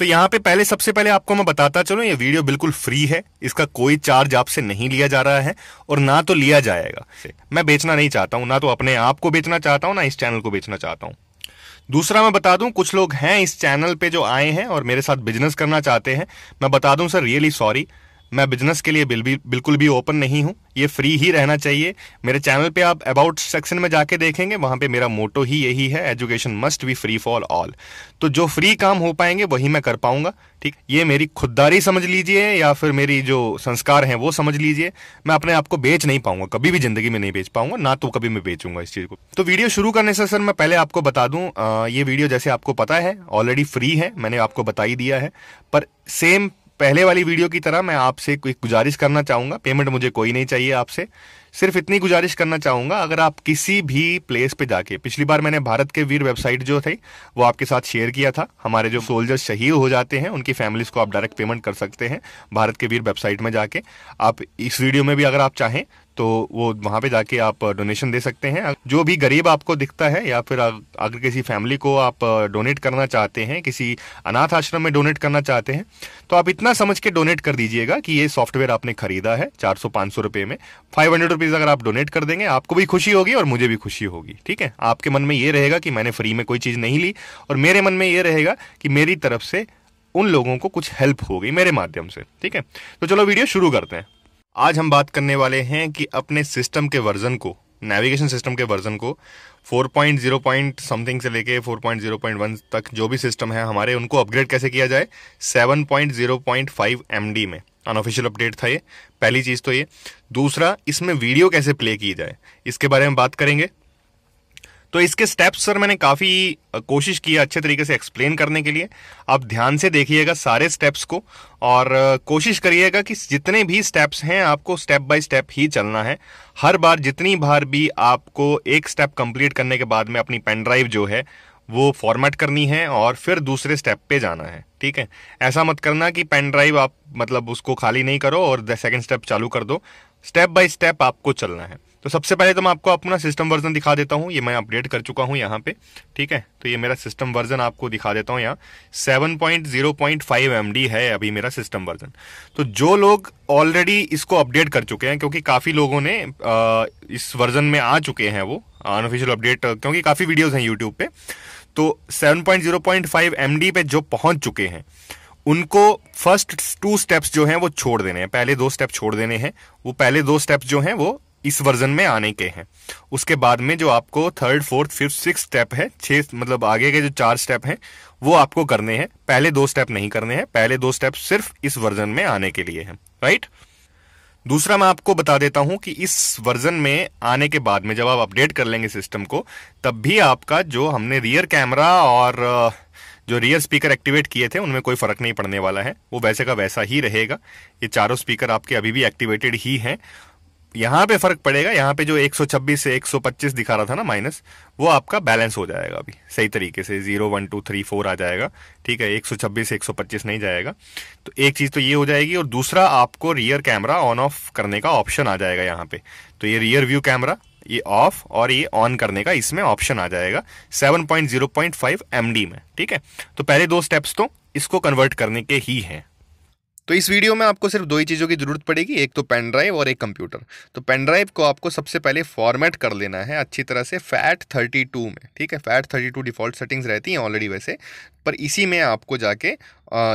तो यहाँ पे पहले सबसे पहले आपको मैं बताता चलूँ ये वीडियो बिल्कुल फ्री है इसका कोई चार्ज आपसे नहीं लिया जा रहा है और ना तो लिया जाएगा मैं बेचना नहीं चाहता हूँ ना तो अपने आप को बेचना चाहता हूँ ना इस चैनल को बेचना चाहता हूँ दूसरा मैं बता दूं कुछ लोग हैं इस चैनल पे जो आए हैं और मेरे साथ बिजनेस करना चाहते हैं मैं बता दूं सर रियली सॉरी really मैं बिजनेस के लिए बिल भी, बिल्कुल भी ओपन नहीं हूँ ये फ्री ही रहना चाहिए मेरे चैनल पे आप अबाउट सेक्शन में जाके देखेंगे वहाँ पे मेरा मोटो ही यही है education must be free for all तो जो फ्री काम हो पाएंगे वही मैं कर पाऊंगा ठीक ये मेरी खुददारी समझ लीजिए या फिर मेरी जो संस्कार हैं वो समझ लीजिए मैं अपने आप को बेच नहीं पाऊंगा कभी भी जिंदगी में नहीं बेच पाऊंगा ना तो कभी मैं बेचूंगा इस चीज़ को तो वीडियो शुरू करने से सर मैं पहले आपको बता दू ये वीडियो जैसे आपको पता है ऑलरेडी फ्री है मैंने आपको बता ही दिया है पर सेम पहले वाली वीडियो की तरह मैं आपसे कोई गुजारिश करना चाहूंगा पेमेंट मुझे कोई नहीं चाहिए आपसे सिर्फ इतनी गुजारिश करना चाहूंगा अगर आप किसी भी प्लेस पे जाके पिछली बार मैंने भारत के वीर वेबसाइट जो थे वो आपके साथ शेयर किया था हमारे जो सोल्जर्स शहीद हो जाते हैं उनकी फैमिलीज को आप डायरेक्ट पेमेंट कर सकते हैं भारत के वीर वेबसाइट में जाके आप इस वीडियो में भी अगर आप चाहें तो वो वहाँ पे जाके आप डोनेशन दे सकते हैं जो भी गरीब आपको दिखता है या फिर अगर किसी फैमिली को आप डोनेट करना चाहते हैं किसी अनाथ आश्रम में डोनेट करना चाहते हैं तो आप इतना समझ के डोनेट कर दीजिएगा कि ये सॉफ्टवेयर आपने खरीदा है चार सौ पाँच सौ रुपये में फाइव हंड्रेड रुपीज़ अगर आप डोनेट कर देंगे आपको भी खुशी होगी और मुझे भी खुशी होगी ठीक है आपके मन में ये रहेगा कि मैंने फ्री में कोई चीज़ नहीं ली और मेरे मन में ये रहेगा कि मेरी तरफ से उन लोगों को कुछ हेल्प हो गई मेरे माध्यम से ठीक है तो चलो वीडियो शुरू करते हैं आज हम बात करने वाले हैं कि अपने सिस्टम के वर्जन को नेविगेशन सिस्टम के वर्जन को 4.0. पॉइंट समथिंग से लेके 4.0.1 तक जो भी सिस्टम है हमारे उनको अपग्रेड कैसे किया जाए 7.0.5 पॉइंट में अनऑफिशियल अपडेट था ये पहली चीज़ तो ये दूसरा इसमें वीडियो कैसे प्ले की जाए इसके बारे में बात करेंगे तो इसके स्टेप्स सर मैंने काफ़ी कोशिश की अच्छे तरीके से एक्सप्लेन करने के लिए आप ध्यान से देखिएगा सारे स्टेप्स को और कोशिश करिएगा कि जितने भी स्टेप्स हैं आपको स्टेप बाय स्टेप ही चलना है हर बार जितनी बार भी आपको एक स्टेप कंप्लीट करने के बाद में अपनी पेन ड्राइव जो है वो फॉर्मेट करनी है और फिर दूसरे स्टेप पे जाना है ठीक है ऐसा मत करना कि पेन ड्राइव आप मतलब उसको खाली नहीं करो और सेकेंड स्टेप चालू कर दो स्टेप बाय स्टेप आपको चलना है तो सबसे पहले तो मैं आपको अपना सिस्टम वर्जन दिखा देता हूँ ये मैं अपडेट कर चुका हूँ यहाँ पे ठीक है तो ये मेरा सिस्टम वर्जन आपको दिखा देता हूँ यहाँ seven point point zero five M D है अभी मेरा सिस्टम वर्जन तो जो लोग ऑलरेडी इसको अपडेट कर चुके हैं क्योंकि काफ़ी लोगों ने आ, इस वर्जन में आ चुके हैं वो अनऑफिशियल अपडेट क्योंकि काफ़ी वीडियोज़ हैं यूट्यूब पे तो seven point point zero five M D पे जो पहुंच चुके हैं उनको फर्स्ट टू स्टेप्स जो हैं वो छोड़ देने हैं पहले दो स्टेप छोड़ देने हैं वो पहले दो स्टेप जो हैं वो इस वर्जन में आने के हैं उसके बाद में जो आपको third fourth fifth six step है छः मतलब आगे के जो चार स्टेप हैं वो आपको करने हैं पहले दो स्टेप नहीं करने हैं पहले दो स्टेप सिर्फ इस वर्जन में आने के लिए हैं राइट दूसरा मैं आपको बता देता हूं कि इस वर्जन में आने के बाद में जब आप अपडेट कर लेंगे सिस्टम को तब भी आपका जो हमने रियर कैमरा और जो रियर स्पीकर एक्टिवेट किए थे उनमें कोई फर्क नहीं पड़ने वाला है वो वैसे का वैसा ही रहेगा ये चारों स्पीकर आपके अभी भी एक्टिवेटेड ही हैं यहां पे फर्क पड़ेगा यहां पे जो 126 से 125 दिखा रहा था ना माइनस वो आपका बैलेंस हो जाएगा अभी सही तरीके से zero one two three four आ जाएगा ठीक है 126 से 125 नहीं जाएगा तो एक चीज़ तो ये हो जाएगी और दूसरा आपको रियर कैमरा ऑन ऑफ करने का ऑप्शन आ जाएगा यहाँ पे तो ये रियर व्यू कैमरा ये ऑफ और ये ऑन करने का इसमें ऑप्शन आ जाएगा सेवन पॉइंट में ठीक है तो पहले दो स्टेप्स तो इसको कन्वर्ट करने के ही हैं तो इस वीडियो में आपको सिर्फ दो ही चीज़ों की ज़रूरत पड़ेगी एक तो पेन ड्राइव और एक कंप्यूटर तो पेन ड्राइव को आपको सबसे पहले फॉर्मेट कर लेना है अच्छी तरह से फैट 32 में ठीक है फैट 32 डिफ़ॉल्ट सेटिंग्स रहती हैं ऑलरेडी वैसे पर इसी में आपको जाके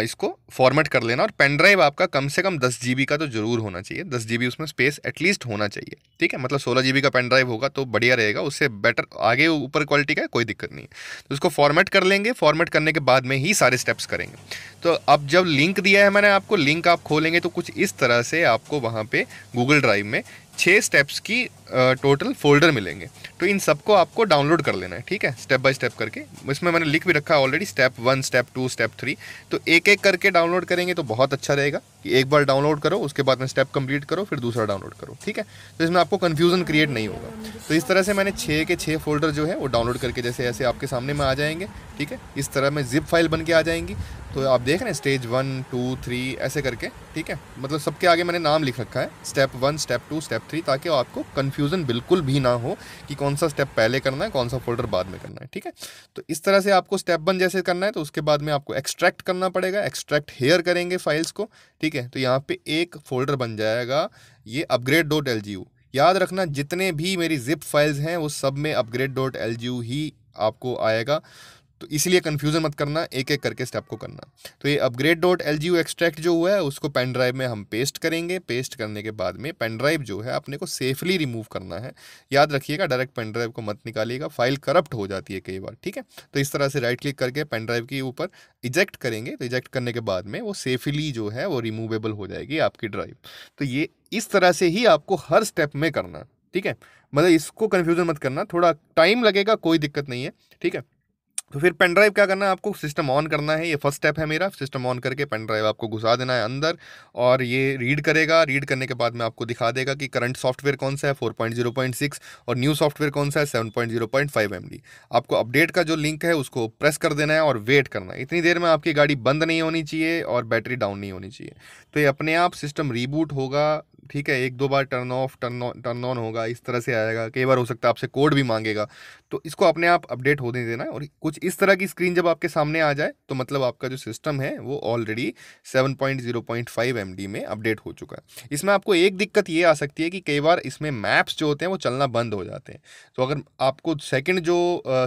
इसको फॉर्मेट कर लेना और पेन ड्राइव आपका कम से कम दस जी का तो ज़रूर होना चाहिए दस जी उसमें स्पेस एटलीस्ट होना चाहिए ठीक है मतलब सोलह जी का पेन ड्राइव होगा तो बढ़िया रहेगा उससे बेटर आगे ऊपर क्वालिटी का कोई दिक्कत नहीं है तो उसको फॉर्मेट कर लेंगे फॉर्मेट करने के बाद में ही सारे स्टेप्स करेंगे तो अब जब लिंक दिया है मैंने आपको लिंक आप खोलेंगे तो कुछ इस तरह से आपको वहाँ पर गूगल ड्राइव में छः स्टेप्स की टोटल फोल्डर मिलेंगे तो इन सबको आपको डाउनलोड कर लेना है ठीक है स्टेप बाय स्टेप करके इसमें मैंने लिख भी रखा है already step one step two step three तो एक एक करके डाउनलोड करेंगे तो बहुत अच्छा रहेगा कि एक बार डाउनलोड करो उसके बाद में स्टेप कंप्लीट करो फिर दूसरा डाउनलोड करो ठीक है तो इसमें आपको कन्फ्यूजन क्रिएट नहीं होगा तो इस तरह से मैंने छः के छः फोल्डर जो है वो डाउनलोड करके जैसे ऐसे आपके सामने में आ जाएंगे ठीक है इस तरह में जिप फाइल बन के आ जाएंगी तो आप देख रहे हैं स्टेज वन टू थ्री ऐसे करके ठीक है मतलब सबके आगे मैंने नाम लिख रखा है step one step two step three ताकि आपको कन्फ्यूज़न बिल्कुल भी ना हो कि कौन सा स्टेप पहले करना है कौन सा फोल्डर बाद में करना है ठीक है तो इस तरह से आपको स्टेप वन जैसे करना है तो उसके बाद में आपको एक्सट्रैक्ट करना पड़ेगा एक्सट्रैक्ट हेयर करेंगे फाइल्स को ठीक है तो यहाँ पर एक फोल्डर बन जाएगा ये अपग्रेड डॉट एल याद रखना जितने भी मेरी जिप फाइल्स हैं वो सब में अपग्रेड डॉट एल ही आपको आएगा तो इसलिए कन्फ्यूज़न मत करना एक एक करके स्टेप को करना तो ये upgrade dot L G extract जो हुआ है उसको पेन ड्राइव में हम पेस्ट करेंगे पेस्ट करने के बाद में पेन ड्राइव जो है अपने को सेफली रिमूव करना है याद रखिएगा डायरेक्ट पेन ड्राइव को मत निकालिएगा फाइल करप्ट हो जाती है कई बार ठीक है तो इस तरह से राइट क्लिक करके पेन ड्राइव के ऊपर इजेक्ट करेंगे तो इजेक्ट करने के बाद में वो सेफली जो है वो रिमूवेबल हो जाएगी आपकी ड्राइव तो ये इस तरह से ही आपको हर स्टेप में करना ठीक है मतलब इसको कन्फ्यूज़न मत करना थोड़ा टाइम लगेगा कोई दिक्कत नहीं है ठीक है तो फिर पेन ड्राइव क्या करना है आपको सिस्टम ऑन करना है ये फर्स्ट स्टेप है मेरा सिस्टम ऑन करके पेन ड्राइव आपको घुसा देना है अंदर और ये रीड करेगा रीड करने के बाद में आपको दिखा देगा कि करंट सॉफ्टवेयर कौन सा है 4.0.6 और न्यू सॉफ्टवेयर कौन सा है 7.0.5 डी आपको अपडेट का जो लिंक है उसको प्रेस कर देना है और वेट करना है इतनी देर में आपकी गाड़ी बंद नहीं होनी चाहिए और बैटरी डाउन नहीं होनी चाहिए तो ये अपने आप सिस्टम रीबूट होगा ठीक है एक दो बार turn off turn turn on होगा इस तरह से आएगा कई बार हो सकता है आपसे कोड भी मांगेगा तो इसको अपने आप अपडेट होने देना और कुछ इस तरह की स्क्रीन जब आपके सामने आ जाए तो मतलब आपका जो सिस्टम है वो ऑलरेडी 7.0.5 डी में अपडेट हो चुका है इसमें आपको एक दिक्कत ये आ सकती है कि कई बार इसमें मैप्स जो होते हैं वो चलना बंद हो जाते हैं तो अगर आपको सेकेंड जो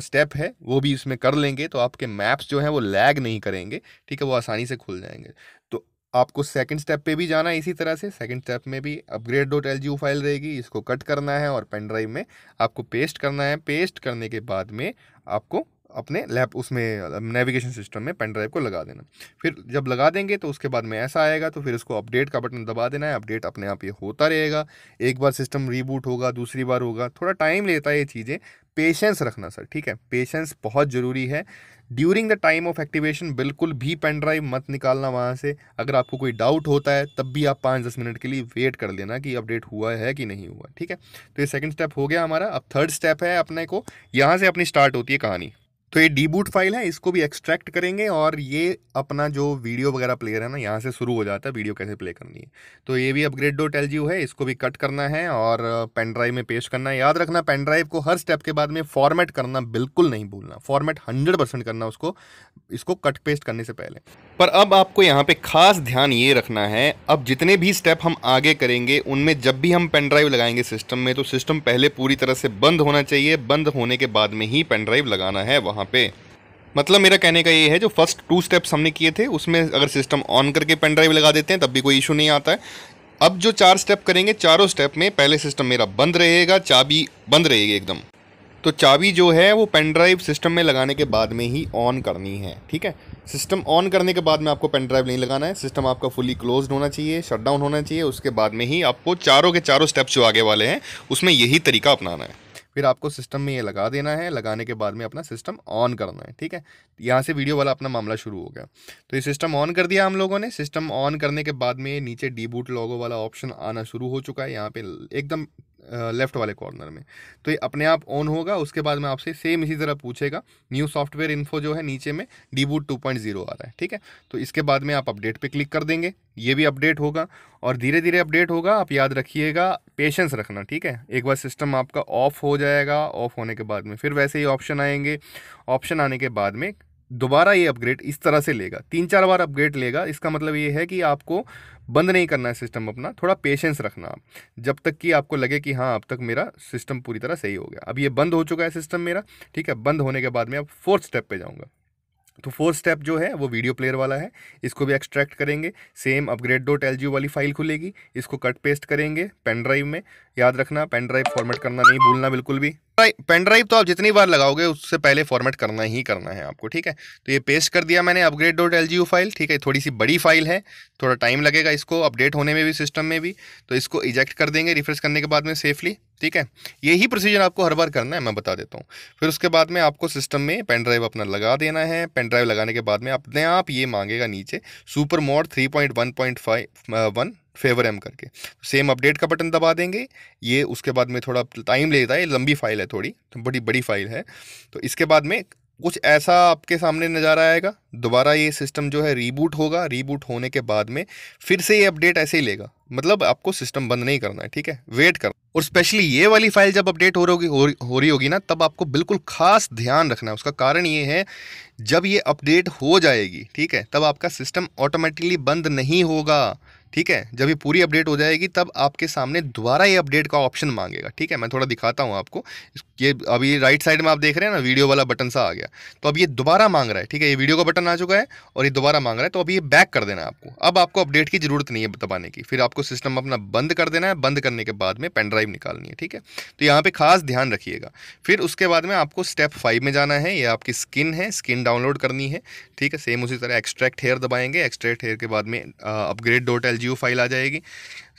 स्टेप है वो भी इसमें कर लेंगे तो आपके मैप्स जो हैं वो लैग नहीं करेंगे ठीक है वो आसानी से खुल जाएंगे आपको सेकंड स्टेप पे भी जाना है इसी तरह से सेकंड स्टेप में भी अपग्रेड डॉट एल फाइल रहेगी इसको कट करना है और पेन ड्राइव में आपको पेस्ट करना है पेस्ट करने के बाद में आपको अपने लैप उसमें नेविगेशन सिस्टम में पेन ड्राइव को लगा देना फिर जब लगा देंगे तो उसके बाद में ऐसा आएगा तो फिर उसको अपडेट का बटन दबा देना है अपडेट अपने आप ये होता रहेगा एक बार सिस्टम रीबूट होगा दूसरी बार होगा थोड़ा टाइम लेता है ये चीज़ें पेशेंस रखना सर ठीक है पेशेंस बहुत ज़रूरी है during the time of activation बिल्कुल भी पेन ड्राइव मत निकालना वहाँ से अगर आपको कोई डाउट होता है तब भी आप पाँच दस मिनट के लिए वेट कर लेना कि अपडेट हुआ है कि नहीं हुआ ठीक है तो ये सेकंड स्टेप हो गया हमारा अब थर्ड स्टेप है अपने को यहाँ से अपनी स्टार्ट होती है कहानी तो ये डीबूट फाइल है इसको भी एक्सट्रैक्ट करेंगे और ये अपना जो वीडियो वगैरह प्लेयर है ना यहाँ से शुरू हो जाता है वीडियो कैसे प्ले करनी है तो ये भी अपग्रेड टेल एल है इसको भी कट करना है और पेन ड्राइव में पेश करना है याद रखना पेन ड्राइव को हर स्टेप के बाद में फॉर्मेट करना बिल्कुल नहीं भूलना फॉर्मेट हंड्रेड करना उसको इसको कट पेस्ट करने से पहले पर अब आपको यहाँ पर खास ध्यान ये रखना है अब जितने भी स्टेप हम आगे करेंगे उनमें जब भी हम पेन ड्राइव लगाएंगे सिस्टम में तो सिस्टम पहले पूरी तरह से बंद होना चाहिए बंद होने के बाद में ही पेन ड्राइव लगाना है वहाँ वहाँ पे मतलब मेरा कहने का ये है जो फर्स्ट टू स्टेप्स हमने किए थे उसमें अगर सिस्टम ऑन करके पेन ड्राइव लगा देते हैं तब भी कोई इशू नहीं आता है अब जो चार स्टेप करेंगे चारों स्टेप में पहले सिस्टम मेरा बंद रहेगा चाबी बंद रहेगी एकदम तो चाबी जो है वो पेन ड्राइव सिस्टम में लगाने के बाद में ही ऑन करनी है ठीक है सिस्टम ऑन करने के बाद में आपको पेन ड्राइव नहीं लगाना है सिस्टम आपका फुली क्लोज होना चाहिए शट डाउन होना चाहिए उसके बाद में ही आपको चारों के चारों स्टेप्स जो आगे वाले हैं उसमें यही तरीका अपनाना है फिर आपको सिस्टम में ये लगा देना है लगाने के बाद में अपना सिस्टम ऑन करना है ठीक है यहाँ से वीडियो वाला अपना मामला शुरू हो गया तो ये सिस्टम ऑन कर दिया हम लोगों ने सिस्टम ऑन करने के बाद में नीचे डी बूट लॉगो वाला ऑप्शन आना शुरू हो चुका है यहाँ पे एकदम लेफ्ट वाले कॉर्नर में तो ये अपने आप ऑन होगा उसके बाद में आपसे सेम इसी तरह पूछेगा न्यू सॉफ्टवेयर इन्फो जो है नीचे में डीबूट टू पॉइंट जीरो आ रहा है ठीक है तो इसके बाद में आप अपडेट पर क्लिक कर देंगे ये भी अपडेट होगा और धीरे धीरे अपडेट होगा आप याद रखिएगा पेशेंस रखना ठीक है एक बार सिस्टम आपका ऑफ हो जाएगा ऑफ होने के बाद में फिर वैसे ही ऑप्शन आएंगे ऑप्शन आने के बाद में दोबारा ये अपग्रेड इस तरह से लेगा तीन चार बार अपग्रेड लेगा इसका मतलब ये है कि आपको बंद नहीं करना है सिस्टम अपना थोड़ा पेशेंस रखना आप जब तक कि आपको लगे कि हाँ अब तक मेरा सिस्टम पूरी तरह सही हो गया अब ये बंद हो चुका है सिस्टम मेरा ठीक है बंद होने के बाद में अब फोर्थ स्टेप पर जाऊँगा तो फोर्थ स्टेप जो है वो वीडियो प्लेयर वाला है इसको भी एक्सट्रैक्ट करेंगे सेम अपग्रेड डॉट एल वाली फाइल खुलेगी इसको कट पेस्ट करेंगे पेन ड्राइव में याद रखना पेन ड्राइव फॉर्मेट करना नहीं भूलना बिल्कुल भी पेन ड्राइव तो आप जितनी बार लगाओगे उससे पहले फॉर्मेट करना ही करना है आपको ठीक है तो ये पेस्ट कर दिया मैंने अपग्रेड डॉट एल फाइल ठीक है थोड़ी सी बड़ी फाइल है थोड़ा टाइम लगेगा इसको अपडेट होने में भी सिस्टम में भी तो इसको इजेक्ट कर देंगे रिफ्रेश करने के बाद में सेफली ठीक है यही प्रोसीजर आपको हर बार करना है मैं बता देता हूँ फिर उसके बाद में आपको सिस्टम में पेन ड्राइव अपना लगा देना है पेन ड्राइव लगाने के बाद में अपने आप ये मांगेगा नीचे super mode three point one point five one फेवर एम करके सेम तो अपडेट का बटन दबा देंगे ये उसके बाद में थोड़ा टाइम लेता है ये लंबी फाइल है थोड़ी तो बड़ी बड़ी फाइल है तो इसके बाद में कुछ ऐसा आपके सामने नज़ारा आएगा दोबारा ये सिस्टम जो है रीबूट होगा रीबूट होने के बाद में फिर से ये अपडेट ऐसे ही लेगा मतलब आपको सिस्टम बंद नहीं करना है ठीक है वेट करना और स्पेशली ये वाली फाइल जब अपडेट हो रही हो रही होगी ना तब आपको बिल्कुल खास ध्यान रखना है उसका कारण ये है जब ये अपडेट हो जाएगी ठीक है तब आपका सिस्टम ऑटोमेटिकली बंद नहीं होगा ठीक है जब ये पूरी अपडेट हो जाएगी तब आपके सामने दोबारा ये अपडेट का ऑप्शन मांगेगा ठीक है मैं थोड़ा दिखाता हूँ आपको ये अभी राइट साइड में आप देख रहे हैं ना वीडियो वाला बटन सा आ गया तो अब ये दोबारा मांग रहा है ठीक है ये वीडियो का बटन आ चुका है और ये दोबारा मांग रहा है तो अब ये बैक कर देना है आपको अब आपको अपडेट की जरूरत नहीं है दबाने की फिर आपको सिस्टम अपना बंद कर देना है बंद करने के बाद में पेनड्राइव निकालनी है ठीक है तो यहाँ पर खास ध्यान रखिएगा फिर उसके बाद में आपको स्टेप फाइव में जाना है या आपकी स्किन है स्किन डाउनलोड करनी है ठीक है सेम उसी तरह एक्सट्रैक्ट हेयर दबाएंगे एक्सट्रैक्ट हेयर के बाद में अपग्रेड डोट एल फाइल आ जाएगी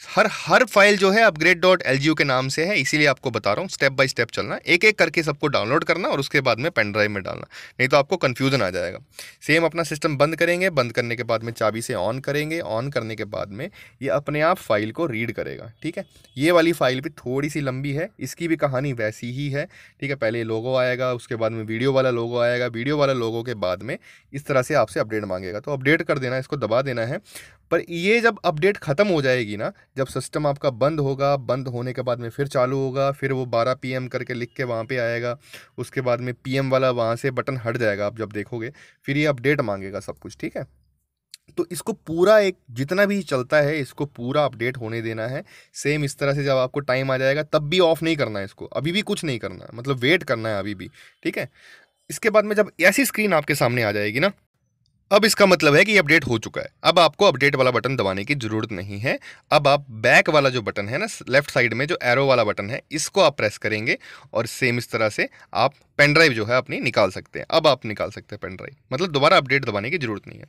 हर हर फाइल जो है अपग्रेड डॉट एल के नाम से है इसीलिए आपको बता रहा हूँ स्टेप बाय स्टेप चलना एक एक करके सबको डाउनलोड करना और उसके बाद में पेन ड्राइव में डालना नहीं तो आपको कन्फ्यूजन आ जाएगा सेम अपना सिस्टम बंद करेंगे बंद करने के बाद में चाबी से ऑन करेंगे ऑन करने के बाद में ये अपने आप फाइल को रीड करेगा ठीक है ये वाली फाइल भी थोड़ी सी लंबी है इसकी भी कहानी वैसी ही है ठीक है पहले लोगो आएगा उसके बाद में वीडियो वाला लोगो आएगा वीडियो वाला लोगो के बाद में इस तरह से आपसे अपडेट मांगेगा तो अपडेट कर देना इसको दबा देना है पर ये जब अपडेट ख़त्म हो जाएगी ना जब सिस्टम आपका बंद होगा बंद होने के बाद में फिर चालू होगा फिर वो 12 पीएम करके लिख के वहाँ पे आएगा उसके बाद में पीएम वाला वहाँ से बटन हट जाएगा आप जब देखोगे फिर ये अपडेट मांगेगा सब कुछ ठीक है तो इसको पूरा एक जितना भी चलता है इसको पूरा अपडेट होने देना है सेम इस तरह से जब आपको टाइम आ जाएगा तब भी ऑफ नहीं करना है इसको अभी भी कुछ नहीं करना है मतलब वेट करना है अभी भी ठीक है इसके बाद में जब ऐसी स्क्रीन आपके सामने आ जाएगी ना अब इसका मतलब है कि अपडेट हो चुका है अब आपको अपडेट वाला बटन दबाने की जरूरत नहीं है अब आप बैक वाला जो बटन है ना लेफ्ट साइड में जो एरो वाला बटन है इसको आप प्रेस करेंगे और सेम इस तरह से आप पेन ड्राइव जो है अपनी निकाल सकते हैं अब आप निकाल सकते हैं पेन ड्राइव मतलब दोबारा अपडेट दबाने की ज़रूरत नहीं है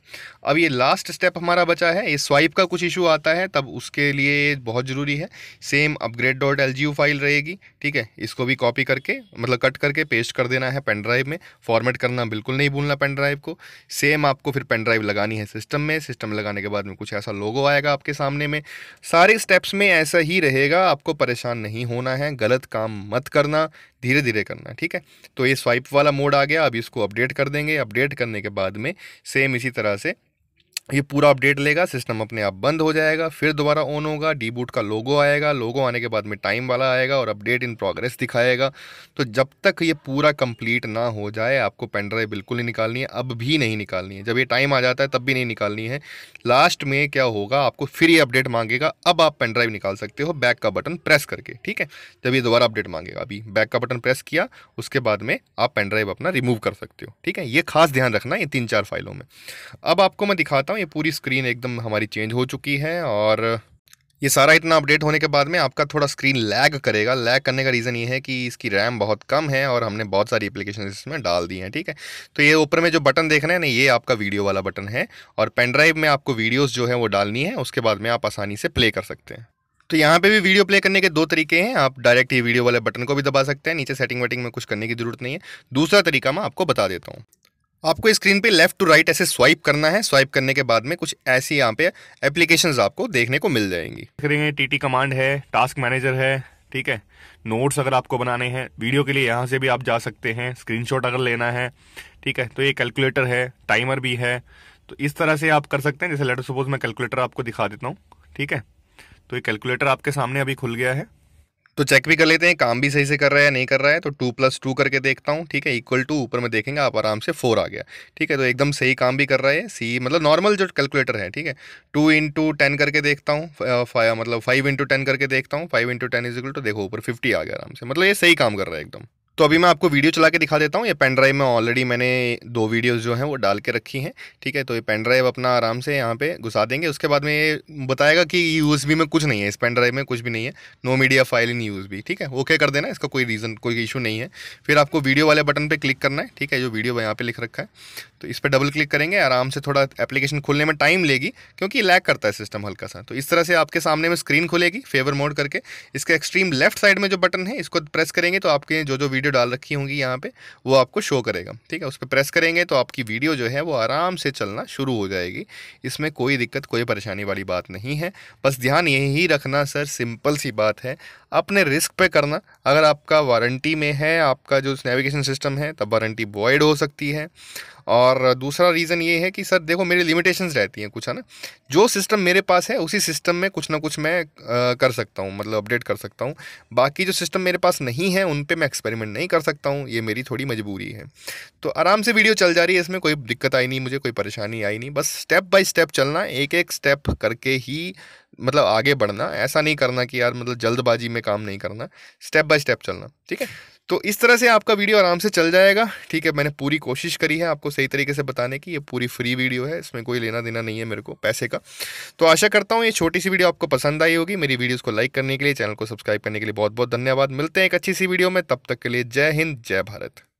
अब ये लास्ट स्टेप हमारा बचा है ये स्वाइप का कुछ इशू आता है तब उसके लिए बहुत ज़रूरी है same upgrade dot L G U file रहेगी ठीक है इसको भी कॉपी करके मतलब कट करके पेस्ट कर देना है पेन ड्राइव में फॉर्मेट करना बिल्कुल नहीं भूलना पेन ड्राइव को सेम आपको फिर पेन ड्राइव लगानी है सिस्टम में सिस्टम लगाने के बाद में कुछ ऐसा लोगो आएगा आपके सामने में सारे स्टेप्स में ऐसा ही रहेगा आपको परेशान नहीं होना है गलत काम मत करना धीरे धीरे करना है ठीक है तो ये स्वाइप वाला मोड आ गया अब इसको अपडेट कर देंगे अपडेट करने के बाद में सेम इसी तरह से ये पूरा अपडेट लेगा सिस्टम अपने आप बंद हो जाएगा फिर दोबारा ऑन होगा डीबूट का लोगो आएगा लोगो आने के बाद में टाइम वाला आएगा और अपडेट इन प्रोग्रेस दिखाएगा तो जब तक ये पूरा कंप्लीट ना हो जाए आपको पेन ड्राइव बिल्कुल नहीं निकालनी है अब भी नहीं निकालनी है जब ये टाइम आ जाता है तब भी नहीं निकालनी है लास्ट में क्या होगा आपको फिर ये अपडेट मांगेगा अब आप पेन ड्राइव निकाल सकते हो बैक का बटन प्रेस करके ठीक है जब ये दोबारा अपडेट मांगेगा अभी बैक का बटन प्रेस किया उसके बाद में आप पेन ड्राइव अपना रिमूव कर सकते हो ठीक है ये खास ध्यान रखना है तीन चार फाइलों में अब आपको मैं दिखाता हूँ ये पूरी स्क्रीन एकदम हमारी चेंज हो चुकी है और ये सारा इतना अपडेट होने के बाद में आपका थोड़ा स्क्रीन लैग करेगा लैग करने का रीज़न ये है कि इसकी रैम बहुत कम है और हमने बहुत सारी एप्लीकेशन इसमें डाल दी हैं ठीक है तो ये ऊपर में जो बटन देख रहे हैं ना ये आपका वीडियो वाला बटन है और पेन ड्राइव में आपको वीडियोज़ जो है वो डालनी है उसके बाद में आप आसानी से प्ले कर सकते हैं तो यहाँ पे भी वीडियो प्ले करने के दो तरीके हैं आप डायरेक्ट ये वीडियो वाले बटन को भी दबा सकते हैं नीचे सेटिंग वेटिंग में कुछ करने की जरूरत नहीं है दूसरा तरीका मैं आपको बता देता हूँ आपको स्क्रीन पे लेफ्ट टू राइट ऐसे स्वाइप करना है स्वाइप करने के बाद में कुछ ऐसी यहाँ पे एप्लीकेशंस आपको देखने को मिल जाएंगी करेंगे टीटी कमांड है टास्क मैनेजर है ठीक है नोट्स अगर आपको बनाने हैं वीडियो के लिए यहाँ से भी आप जा सकते हैं स्क्रीनशॉट अगर लेना है ठीक है तो ये कैलकुलेटर है टाइमर भी है तो इस तरह से आप कर सकते हैं जैसे लेटर सपोज मैं कैलकुलेटर आपको दिखा देता हूँ ठीक है तो ये कैलकुलेटर आपके सामने अभी खुल गया है तो चेक भी कर लेते हैं काम भी सही से कर रहा है नहीं कर रहा है तो टू प्लस टू करके देखता हूँ ठीक है इक्वल टू ऊपर में देखेंगे आप आराम से फोर आ गया ठीक है तो एकदम सही काम भी कर रहा है सी मतलब नॉर्मल जो कैलकुलेटर है ठीक है टू इंटू टेन करके देखता हूँ मतलब फाइव इंटू टेन करके देखता हूँ five into ten is equal to देखो ऊपर फिफ्टी आ गया आराम से मतलब ये सही काम कर रहा है एकदम तो अभी मैं आपको वीडियो चला के दिखा देता हूँ ये पेन ड्राइव में ऑलरेडी मैंने दो वीडियोस जो हैं वो डाल के रखी हैं ठीक है तो ये पेन ड्राइव अपना आराम से यहाँ पे घुसा देंगे उसके बाद में ये बताएगा कि यूएसबी में कुछ नहीं है इस पेन ड्राइव में कुछ भी नहीं है no media file in USB ठीक है ओके कर देना इसका कोई रीज़न कोई इशू नहीं है फिर आपको वीडियो वाले बटन पर क्लिक करना है ठीक है जो वीडियो यहाँ पर लिख रखा है तो इस पर डबल क्लिक करेंगे आराम से थोड़ा एप्लीकेशन खुलने में टाइम लेगी क्योंकि लैग करता है सिस्टम हल्का सा तो इस तरह से आपके सामने में स्क्रीन खुलेगी फेवर मोड करके इसके एक्सट्रीम लेफ्ट साइड में जो बटन है इसको प्रेस करेंगे तो आपके जो जो वीडियो डाल रखी होंगी यहाँ पर वो आपको शो करेगा ठीक है उस पर प्रेस करेंगे तो आपकी वीडियो जो है वो आराम से चलना शुरू हो जाएगी इसमें कोई दिक्कत कोई परेशानी वाली बात नहीं है बस ध्यान यही रखना सर सिंपल सी बात है अपने रिस्क पे करना अगर आपका वारंटी में है आपका जो नेविगेशन सिस्टम है तब वारंटी वॉइड हो सकती है और दूसरा रीज़न ये है कि सर देखो मेरी लिमिटेशंस रहती हैं कुछ है ना जो सिस्टम मेरे पास है उसी सिस्टम में कुछ ना कुछ मैं आ, कर सकता हूँ मतलब अपडेट कर सकता हूँ बाकी जो सिस्टम मेरे पास नहीं है उन पर मैं एक्सपेरिमेंट नहीं कर सकता हूँ ये मेरी थोड़ी मजबूरी है तो आराम से वीडियो चल जा रही है इसमें कोई दिक्कत आई नहीं मुझे कोई परेशानी आई नहीं बस स्टेप बाई स्टेप चलना एक एक स्टेप करके ही मतलब आगे बढ़ना ऐसा नहीं करना कि यार मतलब जल्दबाजी में काम नहीं करना स्टेप बाय स्टेप चलना ठीक है तो इस तरह से आपका वीडियो आराम से चल जाएगा ठीक है मैंने पूरी कोशिश करी है आपको सही तरीके से बताने की ये पूरी फ्री वीडियो है इसमें कोई लेना देना नहीं है मेरे को पैसे का तो आशा करता हूँ ये छोटी सी वीडियो आपको पसंद आई होगी मेरी वीडियोज़ को लाइक करने के लिए चैनल को सब्सक्राइब करने के लिए बहुत बहुत धन्यवाद मिलते हैं एक अच्छी सी वीडियो में तब तक के लिए जय हिंद जय भारत